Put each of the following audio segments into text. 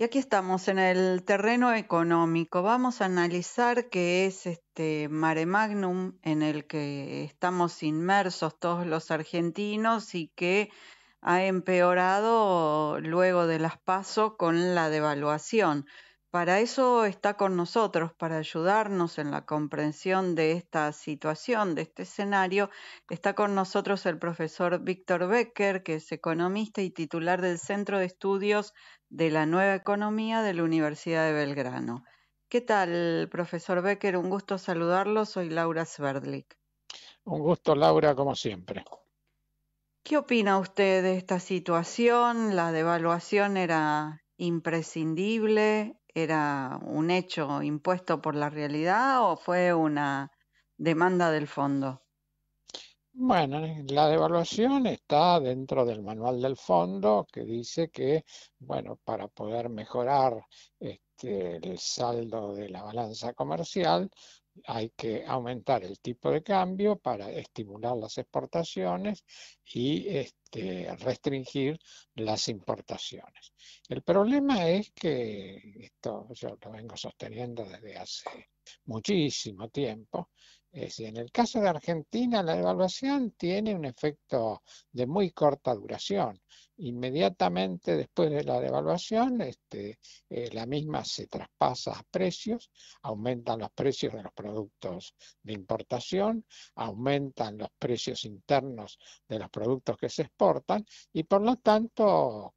Y aquí estamos en el terreno económico. Vamos a analizar qué es este mare magnum en el que estamos inmersos todos los argentinos y que ha empeorado luego de las pasos con la devaluación. Para eso está con nosotros, para ayudarnos en la comprensión de esta situación, de este escenario, está con nosotros el profesor Víctor Becker, que es economista y titular del Centro de Estudios de la Nueva Economía de la Universidad de Belgrano. ¿Qué tal, profesor Becker? Un gusto saludarlo. Soy Laura Sverdlik. Un gusto, Laura, como siempre. ¿Qué opina usted de esta situación? ¿La devaluación era imprescindible? era un hecho impuesto por la realidad o fue una demanda del fondo? Bueno, la devaluación está dentro del manual del fondo que dice que, bueno, para poder mejorar este, el saldo de la balanza comercial, hay que aumentar el tipo de cambio para estimular las exportaciones y este, restringir las importaciones. El problema es que, esto yo lo vengo sosteniendo desde hace muchísimo tiempo, es en el caso de Argentina, la devaluación tiene un efecto de muy corta duración. Inmediatamente después de la devaluación, este, eh, la misma se traspasa a precios, aumentan los precios de los productos de importación, aumentan los precios internos de los productos que se exportan y por lo tanto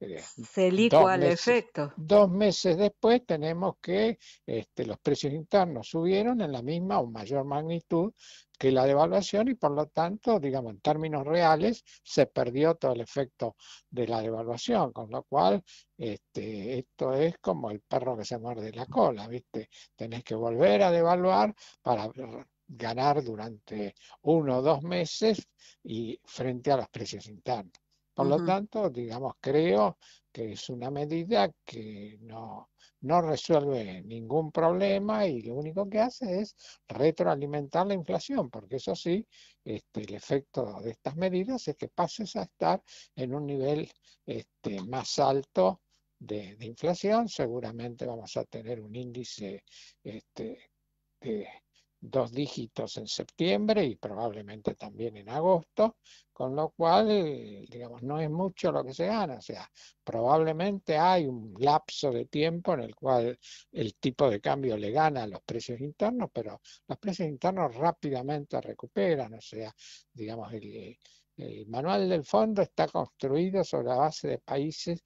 eh, se licua el efecto. Dos meses después tenemos que este, los precios internos subieron en la misma o mayor magnitud que la devaluación y por lo tanto, digamos, en términos reales, se perdió todo el efecto de la devaluación, con lo cual este, esto es como el perro que se muerde la cola, ¿viste? Tenés que volver a devaluar para ganar durante uno o dos meses y frente a los precios internos. Por lo tanto, digamos, creo que es una medida que no, no resuelve ningún problema y lo único que hace es retroalimentar la inflación, porque eso sí, este, el efecto de estas medidas es que pases a estar en un nivel este, más alto de, inflación, seguramente vamos a tener un índice este, de, dos dígitos en septiembre y probablemente también en agosto, con lo cual, eh, digamos, no es mucho lo que se gana, o sea, probablemente hay un lapso de tiempo en el cual el tipo de cambio le gana a los precios internos, pero los precios internos rápidamente recuperan, o sea, digamos, el, el manual del fondo está construido sobre la base de países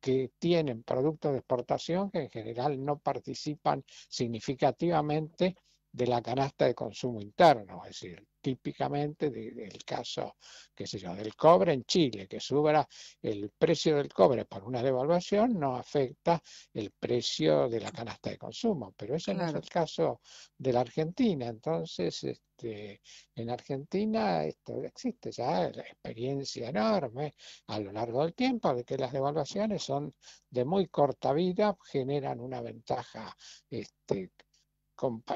que tienen productos de exportación que en general no participan significativamente de la canasta de consumo interno, es decir, típicamente del caso, qué sé yo, del cobre en Chile, que suba el precio del cobre por una devaluación, no afecta el precio de la canasta de consumo, pero ese no es el caso de la Argentina. Entonces, este, en Argentina esto, existe ya la experiencia enorme a lo largo del tiempo de que las devaluaciones son de muy corta vida, generan una ventaja este,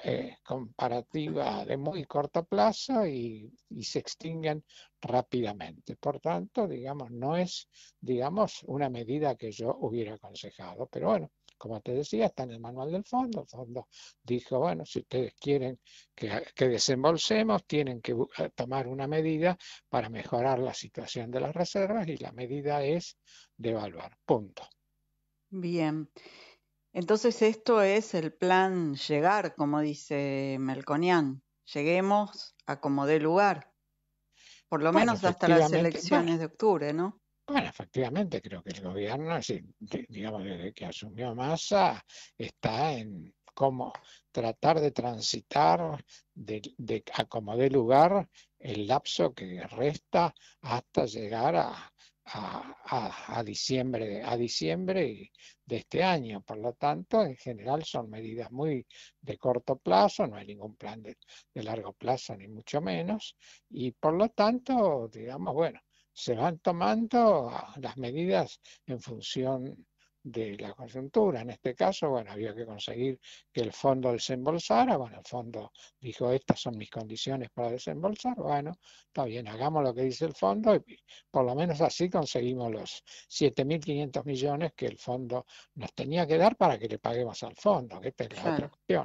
eh, comparativa de muy corto plazo y, se extinguen rápidamente. Por tanto, digamos, no es, digamos, una medida que yo hubiera aconsejado. Pero bueno, como te decía, está en el manual del fondo. El fondo dijo, bueno, si ustedes quieren que, que desembolsemos, tienen que eh, tomar una medida para mejorar la situación de las reservas y la medida es devaluar. Punto. Bien. Entonces esto es el plan llegar, como dice Melconian. Lleguemos a como dé lugar, por lo menos hasta las elecciones de octubre, ¿no? Bueno, efectivamente, creo que el gobierno, digamos, desde que asumió masa está en cómo tratar de transitar de, de a como dé lugar el lapso que resta hasta llegar a, a, diciembre, a de este año. Por lo tanto, en general son medidas muy de corto plazo, no hay ningún plan de, de largo plazo ni mucho menos. Y por lo tanto, digamos, bueno, se van tomando ah, las medidas en función de la coyuntura. En este caso, bueno, había que conseguir que el fondo desembolsara, bueno, el fondo dijo, estas son mis condiciones para desembolsar, bueno, está bien, hagamos lo que dice el fondo y por lo menos así conseguimos los 7.500 millones que el fondo nos tenía que dar para que le paguemos al fondo, que esta es la otra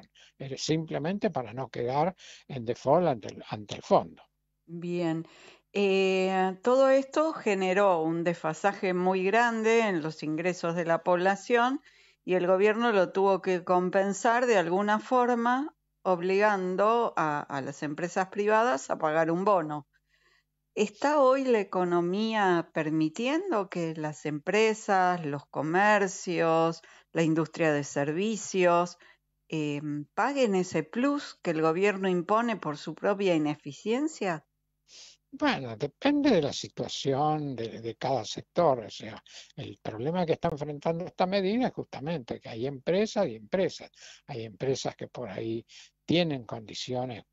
simplemente para no quedar en default ante ante el fondo. Bien, eh, todo esto generó un desfasaje muy grande en los ingresos de la población y el gobierno lo tuvo que compensar de alguna forma obligando a, las empresas privadas a pagar un bono. ¿Está hoy la economía permitiendo que las empresas, los comercios, la industria de servicios em, paguen ese plus que el gobierno impone por su propia ineficiencia? Bueno, depende de la situación de, cada sector. O sea, el problema que está enfrentando esta medida es justamente que hay empresas y empresas. Hay empresas que por ahí tienen condiciones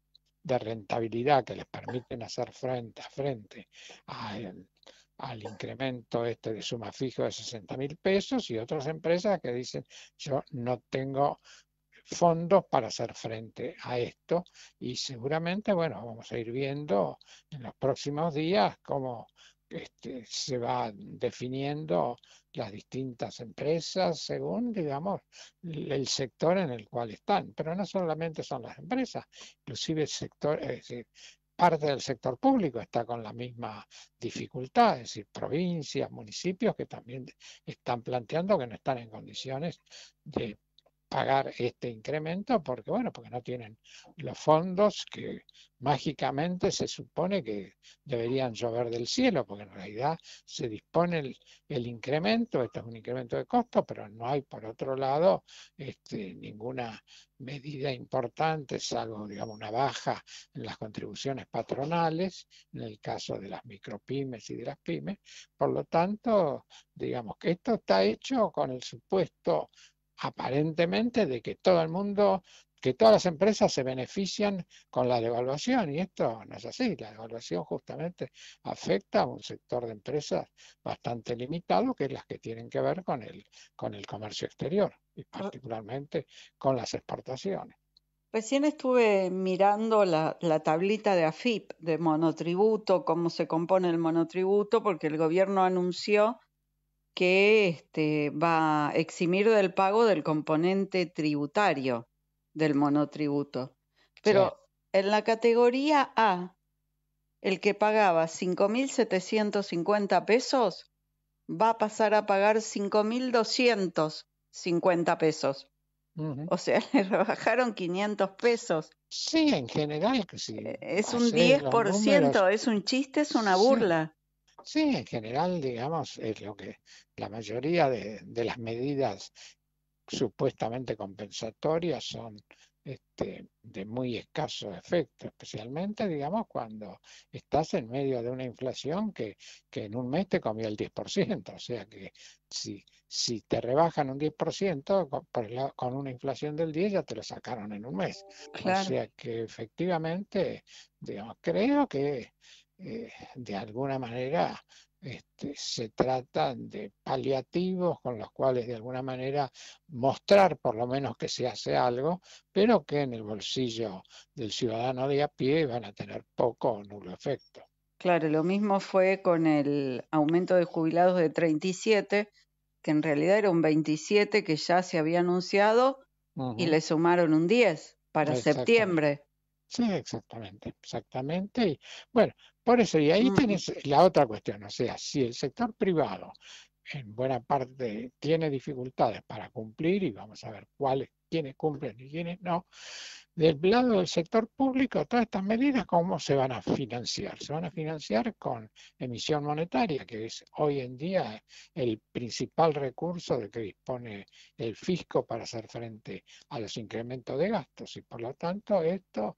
de rentabilidad que les permiten hacer frente a frente al, incremento este de suma fijo de 60 mil pesos y otras empresas que dicen yo no tengo fondos para hacer frente a esto y seguramente, bueno, vamos a ir viendo en los próximos días cómo este, se van definiendo las distintas empresas según, digamos, el sector en el cual están. Pero no solamente son las empresas, inclusive el sector, parte del sector público está con la misma dificultad, es decir, provincias, municipios que también están planteando que no están en condiciones de pagar este incremento porque bueno porque no tienen los fondos que mágicamente se supone que deberían llover del cielo porque en realidad se dispone el, incremento esto es un incremento de costo pero no hay por otro lado este, ninguna medida importante salvo digamos una baja en las contribuciones patronales en el caso de las micropymes y de las pymes por lo tanto digamos que esto está hecho con el supuesto aparentemente de que todo el mundo, que todas las empresas se benefician con la devaluación y esto no es así. La devaluación justamente afecta a un sector de empresas bastante limitado que es las que tienen que ver con el, con el comercio exterior y ah. particularmente con las exportaciones. Recién estuve mirando la, la, tablita de AFIP de monotributo, cómo se compone el monotributo, porque el gobierno anunció que este, va a eximir del pago del componente tributario del monotributo. Pero en la categoría A, el que pagaba 5.750 pesos va a pasar a pagar 5.250 pesos. O sea, le rebajaron 500 pesos. Sí, en general sí. E, es un 10%, es un chiste, es una burla. Sí, en general, digamos, es lo que la mayoría de, las medidas supuestamente compensatorias son este, de muy escaso efecto, especialmente, digamos, cuando estás en medio de una inflación que, en un mes te comió el 10%, o sea que si, te rebajan un 10% con, una inflación del 10 ya te lo sacaron en un mes. O sea que efectivamente, digamos, creo que eh, de alguna manera este, se trata de paliativos con los cuales de alguna manera mostrar por lo menos que se hace algo, pero que en el bolsillo del ciudadano de a pie van a tener poco o nulo efecto. Claro, lo mismo fue con el aumento de jubilados de 37, que en realidad era un 27 que ya se había anunciado y le sumaron un 10 para septiembre. Sí, exactamente, exactamente. bueno, por eso, y ahí tenés la otra cuestión, o sea, si el sector privado en buena parte tiene dificultades para cumplir, y vamos a ver cuáles, quiénes cumplen y quiénes no, del lado del sector público, todas estas medidas, ¿cómo se van a financiar? Se van a financiar con emisión monetaria, que es hoy en día el principal recurso del que dispone el fisco para hacer frente a los incrementos de gastos. Y por lo tanto, esto,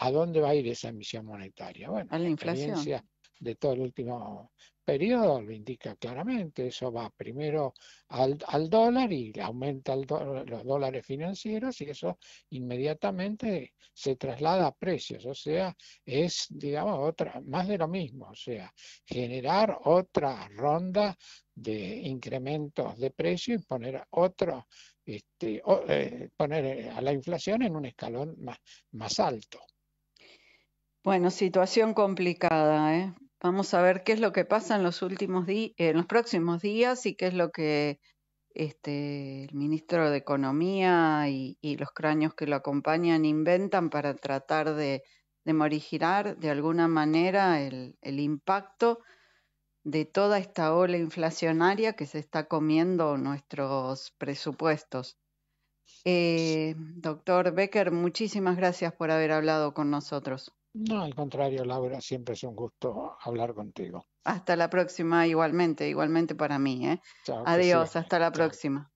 ¿a dónde va a ir esa emisión monetaria? Bueno, a la inflación de todo el último periodo lo indica claramente. Eso va primero al, dólar y aumenta los dólares financieros y eso inmediatamente se traslada a precios. O sea, es, digamos, otra, más de lo mismo. O sea, generar otra ronda de incrementos de precio y poner otro, este, eh, poner eh, a la inflación en un escalón más, más alto. Bueno, situación complicada, ¿eh? Vamos a ver qué es lo que pasa en los últimos días, en los próximos días y qué es lo que este, el ministro de Economía y, los cráneos que lo acompañan inventan para tratar de, de morigirar de alguna manera el, impacto de toda esta ola inflacionaria que se está comiendo nuestros presupuestos. Eh, doctor Becker, muchísimas gracias por haber hablado con nosotros. No, al contrario, Laura, siempre es un gusto hablar contigo. Hasta la próxima, igualmente, igualmente para mí. ¿eh? Adiós, hasta la próxima.